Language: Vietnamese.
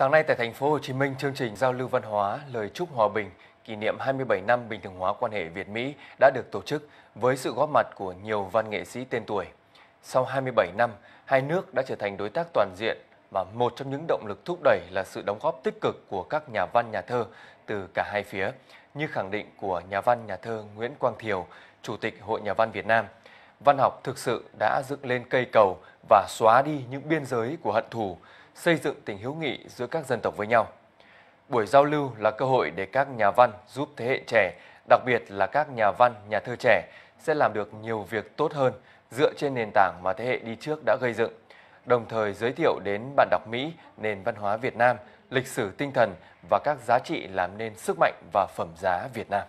Sáng nay tại thành phố Hồ Chí Minh, chương trình giao lưu văn hóa Lời chúc hòa bình kỷ niệm 27 năm bình thường hóa quan hệ Việt Mỹ đã được tổ chức với sự góp mặt của nhiều văn nghệ sĩ tên tuổi. Sau 27 năm, hai nước đã trở thành đối tác toàn diện và một trong những động lực thúc đẩy là sự đóng góp tích cực của các nhà văn nhà thơ từ cả hai phía, như khẳng định của nhà văn nhà thơ Nguyễn Quang Thiều, Chủ tịch Hội Nhà văn Việt Nam – văn học thực sự đã dựng lên cây cầu và xóa đi những biên giới của hận thù, xây dựng tình hữu nghị giữa các dân tộc với nhau. Buổi giao lưu là cơ hội để các nhà văn giúp thế hệ trẻ, đặc biệt là các nhà văn, nhà thơ trẻ sẽ làm được nhiều việc tốt hơn dựa trên nền tảng mà thế hệ đi trước đã gây dựng, đồng thời giới thiệu đến bạn đọc Mỹ nền văn hóa Việt Nam, lịch sử tinh thần và các giá trị làm nên sức mạnh và phẩm giá Việt Nam.